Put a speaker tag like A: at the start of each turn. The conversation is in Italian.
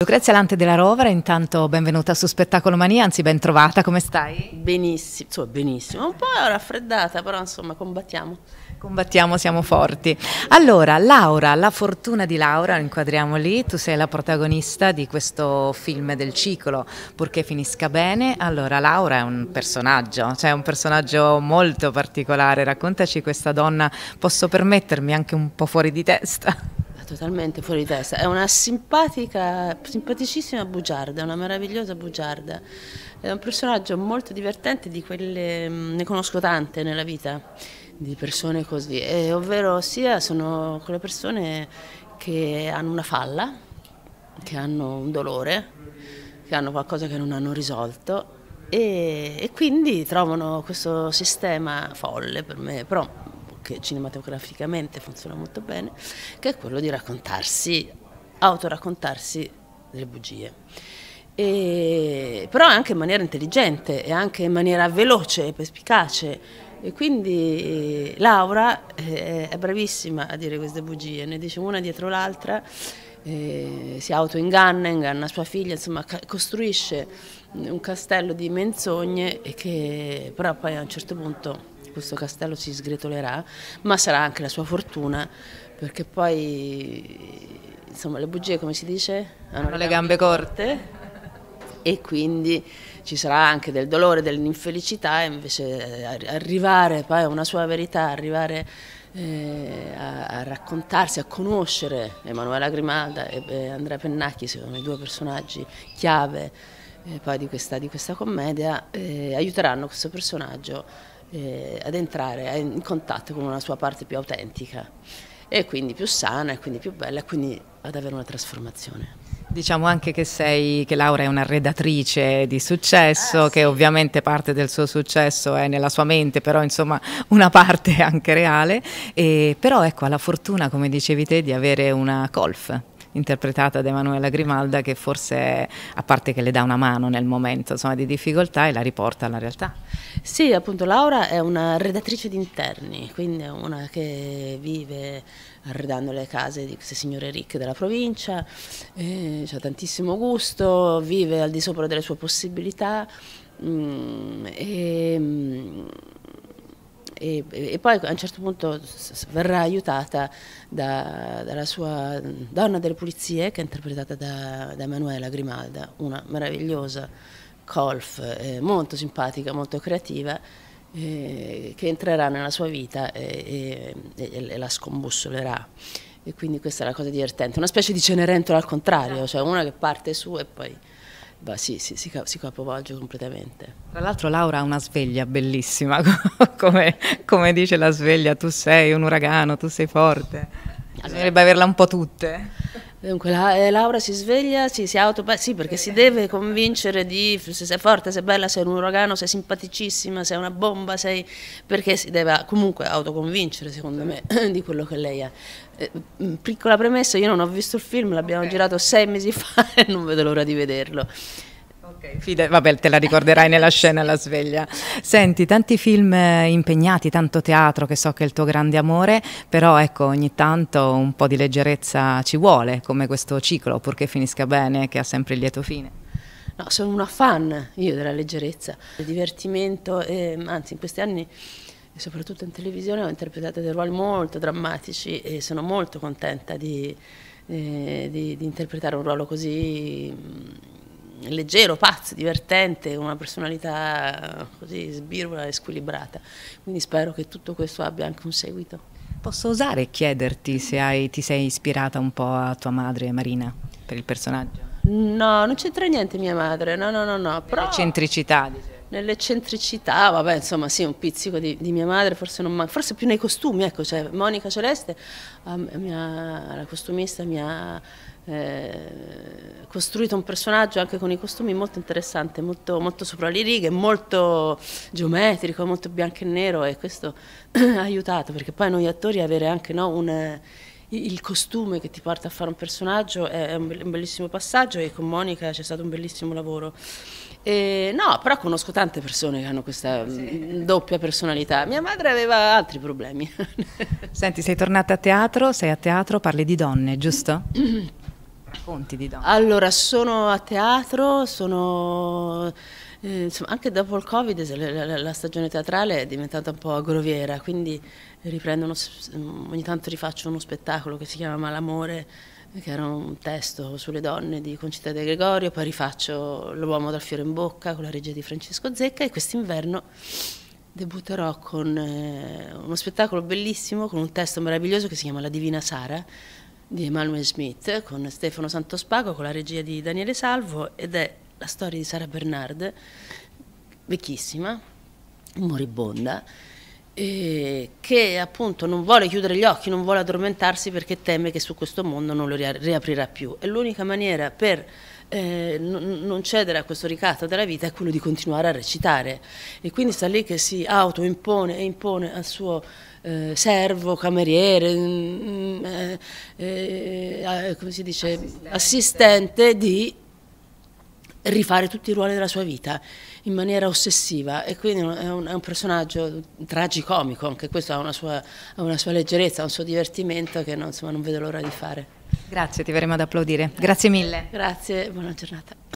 A: Lucrezia Lante della Rovere, intanto benvenuta su Spettacolo Mania, anzi ben trovata, come stai? Benissimo, so, benissimo,
B: un po' raffreddata, però insomma combattiamo.
A: Combattiamo, siamo forti. Allora, Laura, la fortuna di Laura, inquadriamo lì, tu sei la protagonista di questo film del ciclo, purché finisca bene. Allora, Laura è un personaggio, cioè un personaggio molto particolare, raccontaci questa donna, posso permettermi anche un po' fuori di testa?
B: totalmente fuori di testa. È una simpatica, simpaticissima bugiarda, una meravigliosa bugiarda. È un personaggio molto divertente, di quelle mm, ne conosco tante nella vita, di persone così. E, ovvero sia sono quelle persone che hanno una falla, che hanno un dolore, che hanno qualcosa che non hanno risolto e, e quindi trovano questo sistema folle per me, però che cinematograficamente funziona molto bene, che è quello di raccontarsi, autoraccontarsi delle bugie. E, però anche in maniera intelligente e anche in maniera veloce e perspicace. E quindi eh, Laura eh, è bravissima a dire queste bugie, ne dice una dietro l'altra, eh, si autoinganna, inganna sua figlia, insomma costruisce un castello di menzogne e che però poi a un certo punto questo castello si sgretolerà, ma sarà anche la sua fortuna, perché poi insomma le bugie come si dice?
A: Hanno, le gambe, gambe
B: corte e quindi ci sarà anche del dolore, dell'infelicità, invece eh, arrivare poi a una sua verità, arrivare eh, a, a, raccontarsi, a conoscere Emanuela Grimalda e, e Andrea Pennacchi, secondo i due personaggi chiave eh, di, questa, di questa, commedia, eh, aiuteranno questo personaggio eh, ad entrare in contatto con una sua parte più autentica e quindi più sana e quindi più bella e quindi ad avere una trasformazione.
A: Diciamo anche che, sei, che Laura è una redattrice di successo, eh, che ovviamente parte del suo successo è nella sua mente, però insomma una parte anche reale, e, però ecco ha la fortuna, come dicevi te, di avere una golf interpretata da Emanuela Grimalda che forse, a parte che le dà una mano nel momento insomma, di difficoltà e la riporta alla realtà.
B: Sì, appunto Laura è una redattrice di interni, quindi è una che vive arredando le case di queste signore ricche della provincia, eh, ha tantissimo gusto, vive al di sopra delle sue possibilità. Mm, e, mm, e, e, poi a un certo punto verrà aiutata da, dalla sua donna delle pulizie che è interpretata da, da Emanuela Grimalda, una meravigliosa colf, eh, molto simpatica, molto creativa, eh, che entrerà nella sua vita e, e, e la scombussolerà. E quindi questa è la cosa divertente, una specie di Cenerentola al contrario, esatto. cioè una che parte su e poi bah, sì, sì, si, si capovolge
A: completamente. Tra l'altro Laura ha una sveglia bellissima, come, come, dice la sveglia, tu sei un uragano, tu sei forte, allora. bisognerebbe averla un po' tutte.
B: Dunque, la, eh, Laura si sveglia, si, si auto... Sì, perché si deve convincere di se sei forte, se sei bella, sei un uragano, sei simpaticissima, sei una bomba, sei... perché si deve comunque autoconvincere, secondo me, di quello che lei è. Eh, mm, piccola premessa, io non ho visto il film,
A: l'abbiamo okay. girato sei mesi fa e non vedo l'ora di vederlo. Ok, Fide, vabbè, te la ricorderai nella scena alla sveglia. Senti, tanti film eh, impegnati, tanto teatro che so che è il tuo grande amore, però ecco, ogni tanto un po' di leggerezza ci vuole, come questo ciclo, purché finisca bene, che ha sempre il lieto fine.
B: No, sono una fan io della leggerezza, del divertimento, e, ehm, anzi in questi anni soprattutto in televisione ho interpretato dei ruoli molto drammatici e sono molto contenta di, eh, di, di interpretare un ruolo così mm, leggero, pazzo, divertente, una personalità eh, così sbirula e squilibrata. Quindi spero che tutto questo abbia anche
A: un seguito. Posso osare chiederti se hai, ti sei ispirata un po' a tua madre Marina per il personaggio?
B: No, non c'entra niente mia madre, no, no, no, no. Però...
A: L'eccentricità,
B: diciamo nell'eccentricità, vabbè, insomma, sì, un pizzico di, di mia madre, forse, non forse più nei costumi, ecco, cioè Monica Celeste, um, mia, la costumista, mi ha eh, costruito un personaggio anche con i costumi molto interessante, molto, molto sopra le righe, molto geometrico, molto bianco e nero e questo ha aiutato perché poi noi attori avere anche no, un, eh, il costume che ti porta a fare un personaggio è un bellissimo passaggio e con Monica c'è stato un bellissimo lavoro. E, no, però conosco tante persone che hanno questa sì. Mm, doppia personalità. Mia madre aveva altri problemi.
A: Senti, sei tornata a teatro, sei a teatro, parli di donne, giusto? racconti di donne?
B: Allora, sono a teatro, sono... Eh, insomma, anche dopo il Covid la, la, la, stagione teatrale è diventata un po' aggroviera, quindi riprendo uno, ogni tanto rifaccio uno spettacolo che si chiama Malamore, che era un testo sulle donne di Concita De Gregorio, poi rifaccio L'uomo dal fiore in bocca con la regia di Francesco Zecca e quest'inverno debutterò con eh, uno spettacolo bellissimo, con un testo meraviglioso che si chiama La Divina Sara, di Emanuele Smith con Stefano Santospago, con la regia di Daniele Salvo ed è la storia di Sara Bernard, vecchissima, moribonda, eh, che appunto non vuole chiudere gli occhi, non vuole addormentarsi perché teme che su questo mondo non lo riaprirà più. E l'unica maniera per eh, non cedere a questo ricatto della vita è quello di continuare a recitare e quindi sta lì che si autoimpone e impone al suo eh, servo, cameriere, mh, mm, mm, eh, eh come si dice, assistente, assistente di rifare tutti i ruoli della sua vita in maniera ossessiva e quindi è un, è un personaggio tragicomico, anche questo ha una, sua,
A: ha una sua leggerezza, un suo divertimento che non, insomma, non vedo l'ora di fare. Grazie, ti verremo ad applaudire. Grazie mille.
B: Grazie, buona giornata.